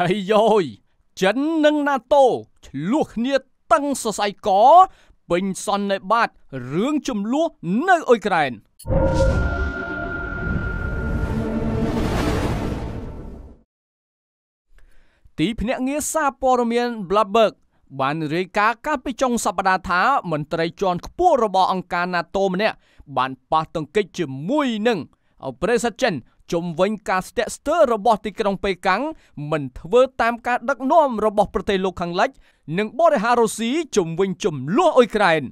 អាយយ៉យចិននិង NATO ឆ្លោះគ្នាតឹងសរសៃកពេញសន្និបាតរឿងចំនួននៅអ៊ុយក្រែនទីភ្នាក់ងារសារព័ត៌មាន Bloomberg បាន រាយការណ៍កាលពីចុងសប្តាហ៍ថា មន្ត្រីជាន់ខ្ពស់របស់អង្គការ NATO ម្នាក់បានប៉ះទង្គិចជាមួយនឹងប្រេសិតចិនជំវិញការស្ទាក់ស្ទើររបស់ទីក្រុងប៉េកាំងមិនធ្វើតាមការដឹកនាំរបស់ប្រទេសលោកខាងលិចនិងបរិហាររុស្ស៊ីជំវិញចំនួនអ៊ុយក្រែន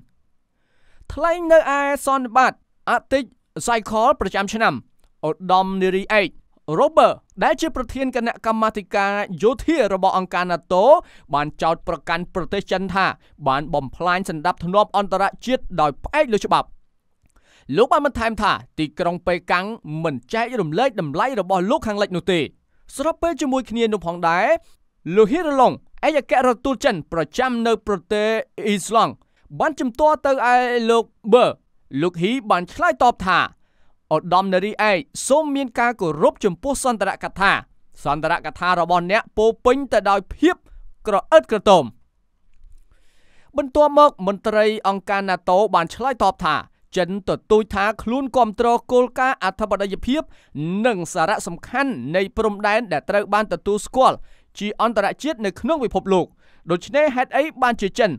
ថ្លែងនៅឯសន្និបាតអតិចសៃខលប្រចាំឆ្នាំឧត្តមនារីឯក Robert ដែលជាប្រធានគណៈកម្មាធិការយោធារបស់អង្គការ NATO បានចោទប្រកាន់ប្រទេសចិនថា បានបំផ្លាញសន្តិភាពអន្តរជាតិដោយផ្អែកលើច្បាប់លោកបានបន្ថែមថាទីក្រុងប៉េកាំងមិនចែករំលែកតម្លៃរបស់លោកខាងលិចនោះទេស្របពេលជាមួយគ្នានោះផងដែរលោកហ៊ីរ៉ឡុងឯកអគ្គរដ្ឋទូតចិនប្រចាំនៅប្រទេសអ៊ីស្លង់បានជំទាស់ទៅឯលោកប៊ឺលោកហ៊ីបានឆ្លើយតបថាឧត្តមនារីឯកសូមមានការគោរពចំពោះសន្ទរកថាសន្ទរកថារបស់អ្នកពោពេញទៅដោយភាពក្រអឺតក្រទមបន្ទាប់មកមន្ត្រីអង្គការ NATO បានឆ្លើយតបថាចិនទទូចថាខ្លួនគ្រប់គ្រងគោលការណ៍អធិបតេយ្យភាព និងសារៈសំខាន់នៃព្រំដែនដែលត្រូវបានទទួលស្គាល់ជាអន្តរជាតិនៅក្នុងពិភពលោកដូច្នេះហេតុអីបានជាចិន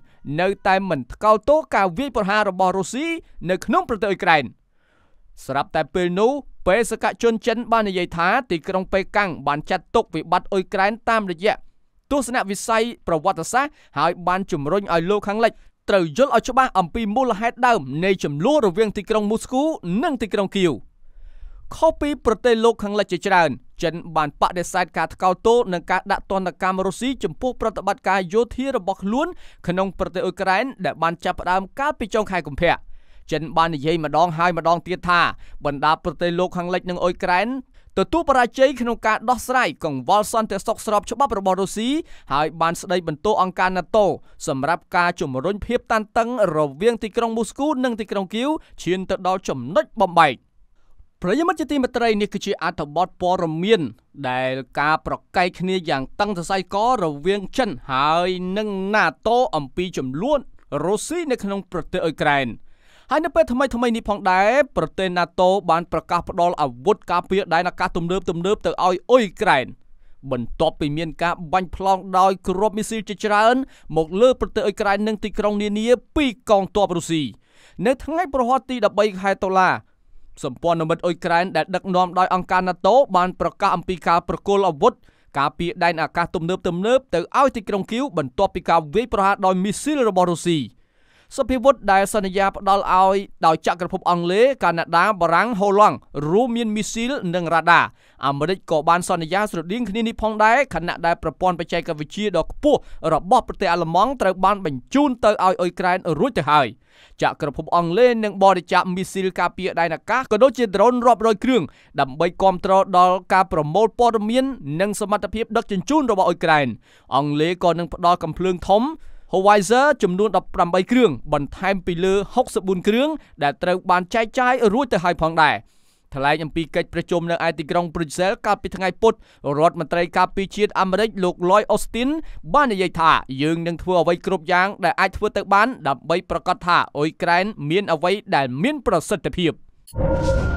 នៅតែមិនថ្កោលទោសការវាយប្រហាររបស់រុស្ស៊ីនៅក្នុងប្រទេសអ៊ុយក្រែនស្រាប់តែពេលនោះបេសកជនចិនបាននិយាយថាទីក្រុងប៉េកាំងបានចាត់ទុកវិបត្តិអ៊ុយក្រែនតាមរយៈទស្សនវិស័យប្រវត្តិសាស្ត្រហើយបានជំរុញឲ្យលោកខាងលិចត្រូវយល់ឲ្យច្បាស់អំពីមូលហេតុដើមនៃចំនួនរវាងទីក្រុងមូស្គូនិងទីក្រុងគៀវខុសពីប្រទេសលោកខាងលិចជាច្រើនចិនបានបដិសេធការថ្កោលទោសនិងការដាក់ទណ្ឌកម្មរុស្ស៊ីចំពោះប្រតិបត្តិការយោធារបស់ខ្លួនក្នុងប្រទេសអ៊ុយក្រែនដែលបានចាប់ផ្ដើមកាលពីចុងខែកុម្ភៈចិនបាននិយាយម្ដងហើយម្ដងទៀតថាបណ្ដាប្រទេសលោកខាងលិចនិងអ៊ុយក្រែនទទួលបរាជ័យក្នុងការដោះស្រាយកង្វល់សន្តិសុខស្របច្បាប់របស់រុស្ស៊ីហើយបានស្ដីបន្ទោអង្គការ NATO សម្រាប់ការជំរុញភាពតានតឹងរវាងទីក្រុងមូស្គូ និងទីក្រុងគៀវឈានទៅដល់ចំណុចបំបែកប្រិយមិត្តជាទីមេត្រីនេះគឺជាអត្ថបទព័ត៌មានដែលការប្រកែកគ្នាយ៉ាងតឹងសរសៃករវាងចិនហើយនិង NATO អំពីចំនួនរុស្ស៊ីនៅក្នុងប្រទេសអ៊ុយក្រែន។ហើយនៅពេលថ្មីថ្មីនេះផងដែរប្រទេស NATO បានប្រកាសផ្តល់អាវុធការពារដែនអាកាសទំនើបទំនើបទៅឲ្យអ៊ុយក្រែនបន្ទាប់ពីមានការបាញ់ប្លង់ដោយគ្រាប់មីស៊ីលជាច្រើនមកលើប្រទេសអ៊ុយក្រែននិងទីក្រុងនានាពីកងទ័ពរុស្ស៊ីនៅថ្ងៃប្រហ័សទី13ខែតុលាសម្ព័ន្ធមិត្តអ៊ុយក្រែនដែលដឹកនាំដោយអង្គការ NATO បានប្រកាសអំពីការប្រគល់អាវុធការពារដែនអាកាសទំនើបទំនើបទៅឲ្យទីក្រុងគីវបន្ទាប់ពីការវាយប្រហារដោយមីស៊ីលរបស់រុស្ស៊ី។សុភិវុឌ្ឍដែលសន្យាផ្ដល់ឲ្យដោយចក្រភពអង់គ្លេសកាណាដាបារាំងហូឡង់រួមមានមីស៊ីល និងរ៉ាដាអាមេរិកក៏បានសន្យាស្រដៀងគ្នានេះផងដែរខណៈដែលប្រព័ន្ធបច្ចេកវិទ្យាដ៏ខ្ពស់របស់ប្រទេសអាល្លឺម៉ង់ត្រូវបានបញ្ជូនទៅឲ្យអ៊ុយក្រែនរួចទៅហើយចក្រភពអង់គ្លេសនឹងបរិច្ចាគមីស៊ីលការពារដែនអាកាសក៏ដូចជាដ្រូនរាប់រយគ្រឿងដើម្បីគ្រប់គ្រងដល់ការប្រមូលព័ត៌មាននិងសមត្ថភាពដឹកជញ្ជូនរបស់អ៊ុយក្រែនអង់គ្លេសក៏នឹងផ្ដល់កំភ្លើងធំ Howizer ចំនួន18គ្រឿងបន្ថែមពីលើ64គ្រឿងដែលត្រូវបានចែកចាយរួចទៅហើយផងដែរថ្លែងអំពីកិច្ចប្រជុំនៅឯទីក្រុង Brussels កាលពីថ្ងៃពុធរដ្ឋមន្ត្រីការពារជាតិអាមេរិកលោក Lloyd Austin បាននិយាយថាយើងនឹងធ្វើអ្វីគ្រប់យ៉ាងដែលអាចធ្វើទៅបានដើម្បីប្រកាសថាអ៊ុយក្រែនមានអ្វីដែលមាន ប្រសិទ្ធភាព thank you